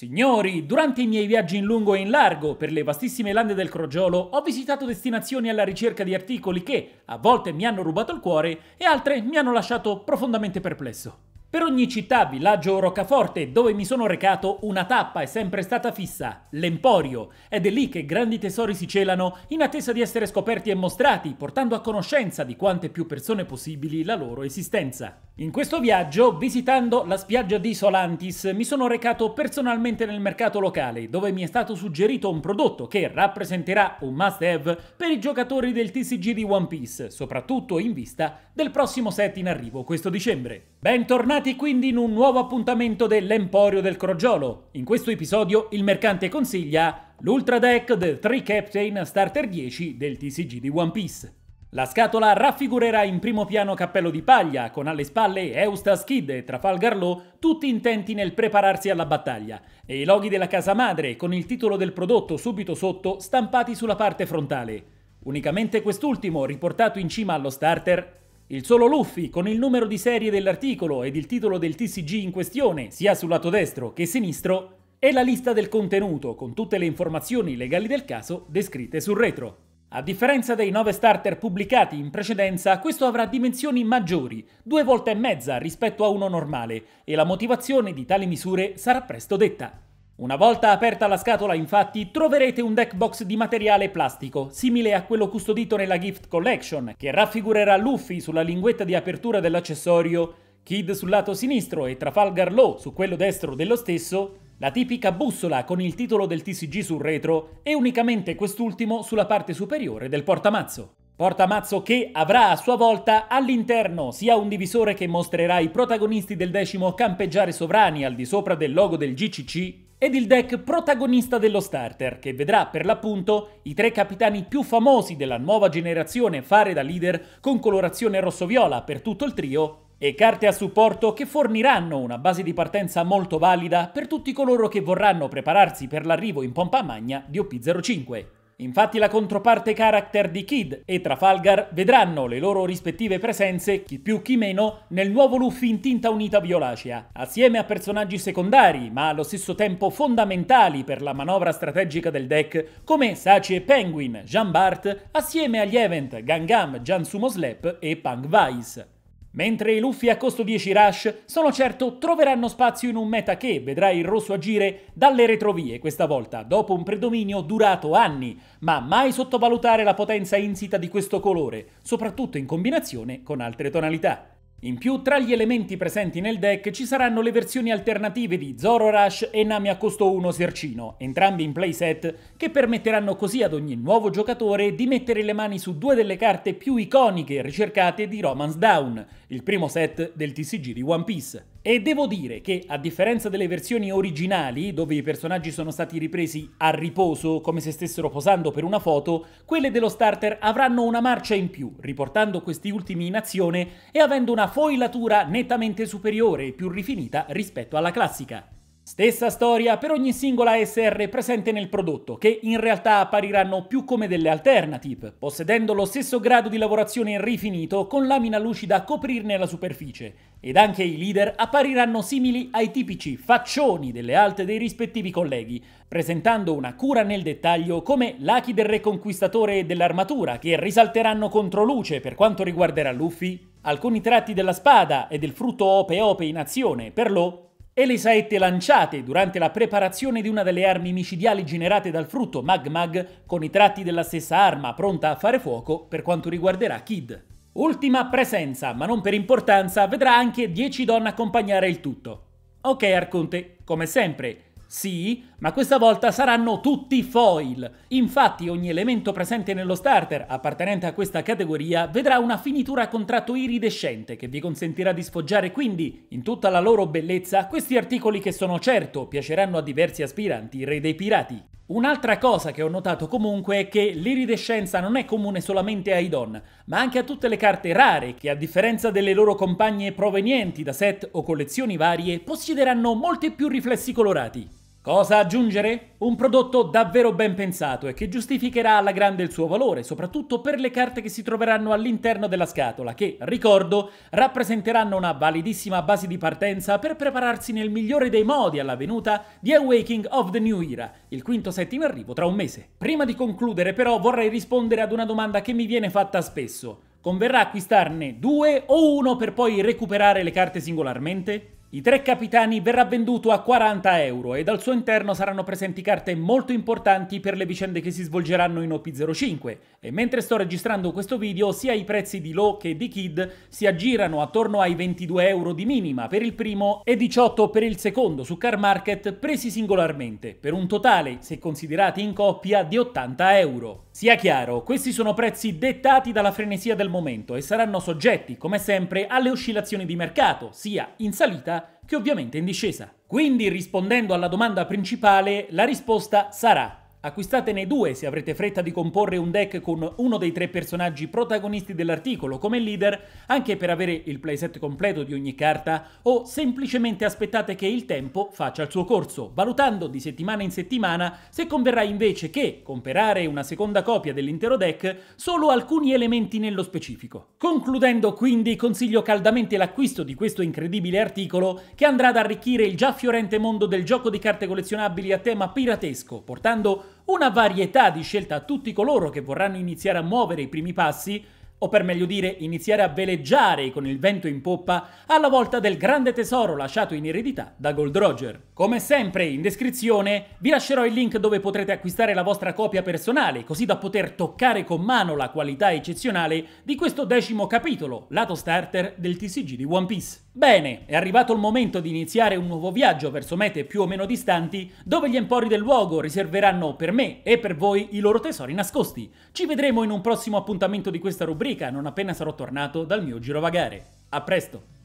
Signori, durante i miei viaggi in lungo e in largo per le vastissime lande del Crogiolo ho visitato destinazioni alla ricerca di articoli che a volte mi hanno rubato il cuore e altre mi hanno lasciato profondamente perplesso. Per ogni città, villaggio o roccaforte dove mi sono recato, una tappa è sempre stata fissa, l'Emporio, ed è lì che grandi tesori si celano in attesa di essere scoperti e mostrati, portando a conoscenza di quante più persone possibili la loro esistenza. In questo viaggio, visitando la spiaggia di Solantis, mi sono recato personalmente nel mercato locale, dove mi è stato suggerito un prodotto che rappresenterà un must-have per i giocatori del TCG di One Piece, soprattutto in vista del prossimo set in arrivo questo dicembre. Bentornati! Bentornati quindi in un nuovo appuntamento dell'Emporio del Crogiolo. In questo episodio il mercante consiglia l'Ultra Deck The 3 Captain Starter 10 del TCG di One Piece. La scatola raffigurerà in primo piano Cappello di Paglia, con alle spalle Eustace Kid e Trafalgar Law, tutti intenti nel prepararsi alla battaglia, e i loghi della casa madre, con il titolo del prodotto subito sotto, stampati sulla parte frontale. Unicamente quest'ultimo, riportato in cima allo starter, il solo Luffy, con il numero di serie dell'articolo ed il titolo del TCG in questione, sia sul lato destro che sinistro, e la lista del contenuto, con tutte le informazioni legali del caso descritte sul retro. A differenza dei 9 starter pubblicati in precedenza, questo avrà dimensioni maggiori, due volte e mezza rispetto a uno normale, e la motivazione di tali misure sarà presto detta. Una volta aperta la scatola, infatti, troverete un deck box di materiale plastico, simile a quello custodito nella Gift Collection, che raffigurerà Luffy sulla linguetta di apertura dell'accessorio, Kid sul lato sinistro e Trafalgar Law su quello destro dello stesso, la tipica bussola con il titolo del TCG sul retro e unicamente quest'ultimo sulla parte superiore del portamazzo. Portamazzo che avrà a sua volta all'interno sia un divisore che mostrerà i protagonisti del decimo campeggiare sovrani al di sopra del logo del GCC, ed il deck protagonista dello starter, che vedrà per l'appunto i tre capitani più famosi della nuova generazione fare da leader con colorazione rosso-viola per tutto il trio e carte a supporto che forniranno una base di partenza molto valida per tutti coloro che vorranno prepararsi per l'arrivo in pompa magna di OP05. Infatti la controparte character di Kid e Trafalgar vedranno le loro rispettive presenze, chi più chi meno, nel nuovo Luffy in tinta unita violacea, assieme a personaggi secondari ma allo stesso tempo fondamentali per la manovra strategica del deck, come Saci e Penguin, Jean Bart, assieme agli event Gangam, Jansumo Slap e Pang Vice. Mentre i Luffy a costo 10 Rush sono certo troveranno spazio in un meta che vedrà il rosso agire dalle retrovie questa volta, dopo un predominio durato anni, ma mai sottovalutare la potenza insita di questo colore, soprattutto in combinazione con altre tonalità. In più, tra gli elementi presenti nel deck ci saranno le versioni alternative di Zoro Rush e Nami a costo 1 Sercino, entrambi in playset, che permetteranno così ad ogni nuovo giocatore di mettere le mani su due delle carte più iconiche e ricercate di Romance Down, il primo set del TCG di One Piece. E devo dire che, a differenza delle versioni originali, dove i personaggi sono stati ripresi a riposo, come se stessero posando per una foto, quelle dello starter avranno una marcia in più, riportando questi ultimi in azione e avendo una foilatura nettamente superiore e più rifinita rispetto alla classica. Stessa storia per ogni singola SR presente nel prodotto, che in realtà appariranno più come delle alternative, possedendo lo stesso grado di lavorazione rifinito con lamina lucida a coprirne la superficie, ed anche i leader appariranno simili ai tipici faccioni delle alte dei rispettivi colleghi, presentando una cura nel dettaglio come l'achi del Reconquistatore e dell'armatura, che risalteranno controluce per quanto riguarderà Luffy, alcuni tratti della spada e del frutto Ope Ope in azione per Lo, e le saette lanciate durante la preparazione di una delle armi micidiali generate dal frutto Mag Mag con i tratti della stessa arma pronta a fare fuoco per quanto riguarderà Kid. Ultima presenza, ma non per importanza, vedrà anche 10 donne accompagnare il tutto. Ok Arconte, come sempre, sì, ma questa volta saranno tutti foil. Infatti ogni elemento presente nello starter appartenente a questa categoria vedrà una finitura a contratto iridescente che vi consentirà di sfoggiare quindi, in tutta la loro bellezza, questi articoli che sono certo piaceranno a diversi aspiranti re dei pirati. Un'altra cosa che ho notato comunque è che l'iridescenza non è comune solamente ai Don, ma anche a tutte le carte rare che a differenza delle loro compagne provenienti da set o collezioni varie possiederanno molti più riflessi colorati. Cosa aggiungere? Un prodotto davvero ben pensato e che giustificherà alla grande il suo valore, soprattutto per le carte che si troveranno all'interno della scatola, che, ricordo, rappresenteranno una validissima base di partenza per prepararsi nel migliore dei modi alla venuta di Awakening of the New Era, il quinto set in arrivo tra un mese. Prima di concludere però vorrei rispondere ad una domanda che mi viene fatta spesso. Converrà acquistarne due o uno per poi recuperare le carte singolarmente? I tre capitani verrà venduto a 40 euro ed al suo interno saranno presenti carte molto importanti per le vicende che si svolgeranno in OP05 e mentre sto registrando questo video sia i prezzi di Lo che di Kid si aggirano attorno ai 22 euro di minima per il primo e 18 per il secondo su Car Market presi singolarmente per un totale, se considerati in coppia, di 80 euro. Sia chiaro, questi sono prezzi dettati dalla frenesia del momento e saranno soggetti, come sempre, alle oscillazioni di mercato, sia in salita che ovviamente in discesa. Quindi, rispondendo alla domanda principale, la risposta sarà Acquistatene due se avrete fretta di comporre un deck con uno dei tre personaggi protagonisti dell'articolo come leader, anche per avere il playset completo di ogni carta, o semplicemente aspettate che il tempo faccia il suo corso, valutando di settimana in settimana se converrà invece che comprare una seconda copia dell'intero deck solo alcuni elementi nello specifico. Concludendo quindi consiglio caldamente l'acquisto di questo incredibile articolo che andrà ad arricchire il già fiorente mondo del gioco di carte collezionabili a tema piratesco, portando una varietà di scelta a tutti coloro che vorranno iniziare a muovere i primi passi, o per meglio dire iniziare a veleggiare con il vento in poppa alla volta del grande tesoro lasciato in eredità da Gold Roger. Come sempre in descrizione vi lascerò il link dove potrete acquistare la vostra copia personale così da poter toccare con mano la qualità eccezionale di questo decimo capitolo, lato starter del TCG di One Piece. Bene, è arrivato il momento di iniziare un nuovo viaggio verso mete più o meno distanti, dove gli empori del luogo riserveranno per me e per voi i loro tesori nascosti. Ci vedremo in un prossimo appuntamento di questa rubrica, non appena sarò tornato dal mio girovagare. A presto!